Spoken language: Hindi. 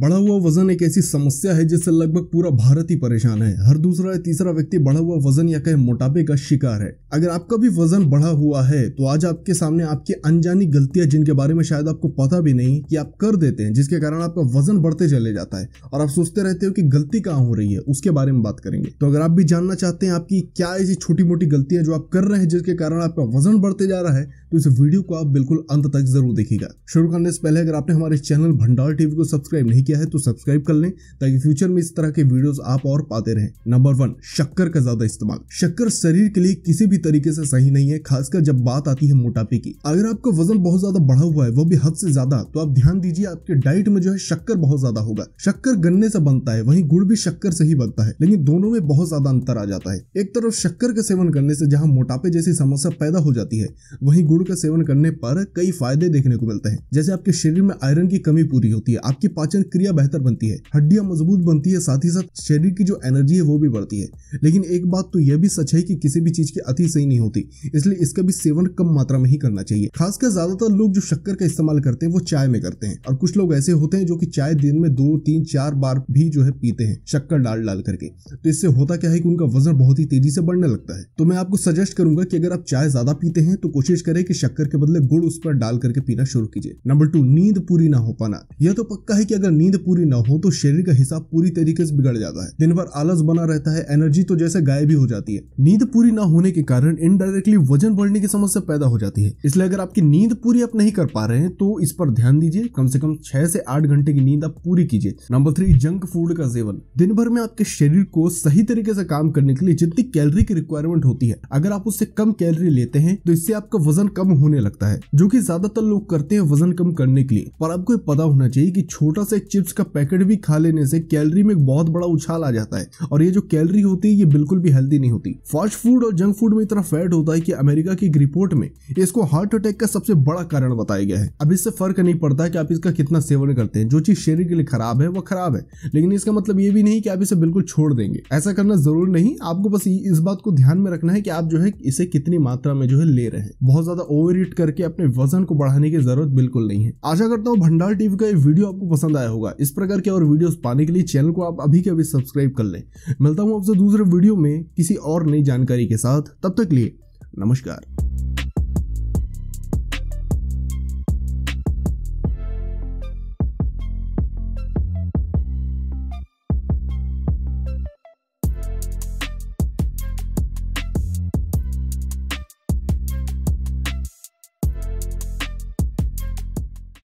बढ़ा हुआ वजन एक ऐसी समस्या है जिससे लगभग पूरा भारत ही परेशान है हर दूसरा या तीसरा व्यक्ति बढ़ा हुआ वजन या कहे मोटापे का शिकार है अगर आपका भी वजन बढ़ा हुआ है तो आज आपके सामने आपकी अनजानी गलतियां जिनके बारे में शायद आपको पता भी नहीं कि आप कर देते हैं जिसके कारण आपका वजन बढ़ते चले जाता है और आप सोचते रहते हो कि गलती कहाँ हो रही है उसके बारे में बात करेंगे तो अगर आप भी जानना चाहते हैं आपकी क्या ऐसी छोटी मोटी गलतियां जो आप कर रहे हैं जिसके कारण आपका वजन बढ़ते जा रहा है तो इस वीडियो को आप बिल्कुल अंत तक जरूर देखिएगा शुरू करने से पहले अगर आपने हमारे चैनल भंडार टीवी को सब्सक्राइब नहीं किया है तो सब्सक्राइब कर लें ताकि फ्यूचर में इस तरह के वीडियोस आप और पाते रहें नंबर वन शक्कर का ज्यादा इस्तेमाल शक्कर शरीर के लिए किसी भी तरीके से सही नहीं है खासकर जब बात आती है मोटापे की अगर आपका वजन बहुत ज्यादा बढ़ा हुआ है वो भी हद से ज्यादा तो आप ध्यान दीजिए आपके डाइट में जो है शक्कर बहुत ज्यादा होगा शक्कर गन्ने से बनता है वही गुड़ भी शक्कर से ही बनता है लेकिन दोनों में बहुत ज्यादा अंतर आ जाता है एक तरफ शक्कर का सेवन करने से जहाँ मोटापे जैसी समस्या पैदा हो जाती है वही गुड़ का सेवन करने पर कई फायदे देखने को मिलते हैं जैसे आपके शरीर में आयरन की कमी पूरी होती है आपकी पाचन प्रतिक्रिया बेहतर बनती है हड्डियां मजबूत बनती है साथ ही साथ शरीर की जो एनर्जी है वो भी बढ़ती है लेकिन एक बात तो यह भी सच है कि किसी भी चीज की अति सही नहीं होती इसलिए इसका भी सेवन कम मात्रा में ही करना चाहिए खासकर ज्यादातर लोग जो शक्कर का इस्तेमाल करते हैं वो चाय में करते हैं और कुछ लोग ऐसे होते हैं जो की चाय दिन में दो तीन चार बार भी जो है पीते हैं शक्कर डाल डाल करके तो इससे होता क्या है कि उनका वजन बहुत ही तेजी से बढ़ने लगता है तो मैं आपको सजेस्ट करूंगा कि अगर आप चाय ज्यादा पीते हैं तो कोशिश करें कि शक्कर के बदले गुड़ उस पर डाल करके पीना शुरू कीजिए नंबर टू नींद पूरी ना हो पाना यह तो पक्का है कि अगर नींद नींद पूरी न हो तो शरीर का हिसाब पूरी तरीके से बिगड़ जाता है दिन भर आलस बना रहता है एनर्जी तो जैसे गायब ही हो जाती है नींद पूरी न होने के कारण इनडायरेक्टली वजन बढ़ने की समस्या पैदा हो जाती है इसलिए अगर आपकी नींद पूरी आप नहीं कर पा रहे हैं तो इस पर ध्यान दीजिए कम से कम छह से आठ घंटे की नींद आप पूरी कीजिए नंबर थ्री जंक फूड का सेवन दिन भर में आपके शरीर को सही तरीके से काम करने के लिए जितनी कैलोरी की रिक्वायरमेंट होती है अगर आप उससे कम कैलोरी लेते हैं तो इससे आपका वजन कम होने लगता है जो की ज्यादातर लोग करते हैं वजन कम करने के लिए पर आपको पता होना चाहिए की छोटा सा चिप्स का पैकेट भी खा लेने से कैलरी में एक बहुत बड़ा उछाल आ जाता है और ये जो कैलरी होती है ये बिल्कुल भी हेल्दी नहीं होती फास्ट फूड और जंक फूड में इतना फैट होता है कि अमेरिका की एक रिपोर्ट में इसको हार्ट अटैक का सबसे बड़ा कारण बताया गया है अब इससे फर्क नहीं पड़ता कि आप इसका कितना सेवन करते हैं जो चीज शरीर के लिए खराब है वो खराब है लेकिन इसका मतलब ये भी नहीं कि आप इसे बिल्कुल छोड़ देंगे ऐसा करना जरूर नहीं आपको बस इस बात को ध्यान में रखना है कि आप जो है इसे कितनी मात्रा में जो है ले रहे हैं बहुत ज्यादा ओवर करके अपने वजन को बढ़ाने की जरूरत बिल्कुल नहीं है आशा करता हूँ भंडार टीवी का ये वीडियो आपको पसंद आया होगा होगा इस प्रकार के और वीडियोस पाने के लिए चैनल को आप अभी के अभी सब्सक्राइब कर लें मिलता हूँ आपसे दूसरे वीडियो में किसी और नई जानकारी के साथ तब तक लिए नमस्कार